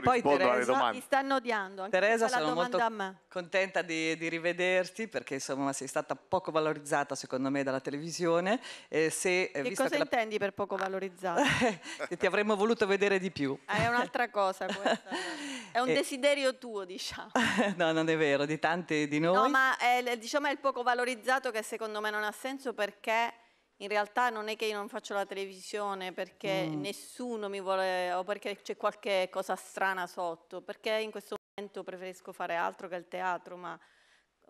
Poi Teresa, mi stanno odiando. Anche Teresa, sono molto contenta di, di, rivederti perché insomma sei stata poco valorizzata secondo me dalla televisione. Eh, se, che cosa che intendi per poco valorizzata? che ti avremmo voluto vedere di più. Ah, è un'altra cosa questa. È un e... desiderio tuo, diciamo. no, non è vero, di tanti di noi. No, ma è, diciamo è il poco valorizzato che secondo me non ha senso perché in realtà non è che io non faccio la televisione perché mm. nessuno mi vuole o perché c'è qualche cosa strana sotto, perché in questo momento preferisco fare altro che il teatro, ma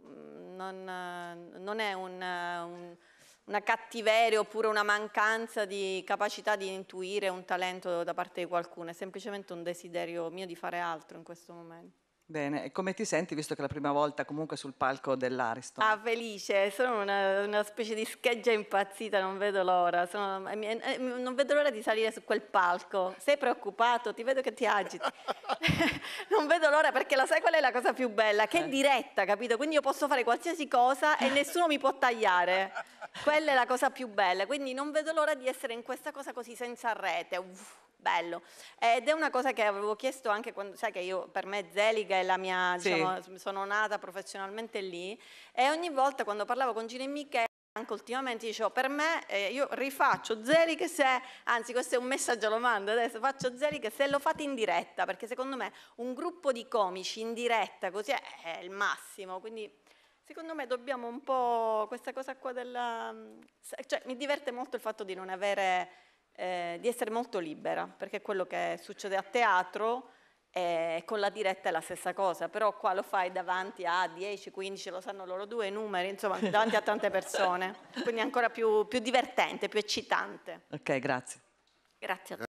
mm, non, non è un, un, una cattiveria oppure una mancanza di capacità di intuire un talento da parte di qualcuno, è semplicemente un desiderio mio di fare altro in questo momento. Bene, e come ti senti visto che è la prima volta comunque sul palco dell'Ariston? Ah, felice, sono una, una specie di scheggia impazzita, non vedo l'ora, sono, eh, eh, non vedo l'ora di salire su quel palco. Sei preoccupato, ti vedo che ti agiti. non vedo l'ora perché la sai qual è la cosa più bella? Che è eh. diretta, capito? Quindi io posso fare qualsiasi cosa e nessuno mi può tagliare. Quella è la cosa più bella, quindi non vedo l'ora di essere in questa cosa così senza rete. Uff, bello. Ed è una cosa che avevo chiesto anche quando, sai che io, per me Zeliga è la mia, sì. diciamo, sono nata professionalmente lì e ogni volta quando parlavo con Gino e Michele anche ultimamente dicevo per me eh, io rifaccio Zelig se anzi questo è un messaggio lo mando adesso faccio Zelig se lo fate in diretta perché secondo me un gruppo di comici in diretta così è, è il massimo quindi Secondo me dobbiamo un po' questa cosa qua della... Mm, cioè, mi diverte molto il fatto di non avere, eh, di essere molto libera, perché quello che succede a teatro eh, con la diretta è la stessa cosa, però qua lo fai davanti a 10, 15, lo sanno loro due, i numeri, insomma, davanti a tante persone, quindi è ancora più, più divertente, più eccitante. Ok, grazie. Grazie a te.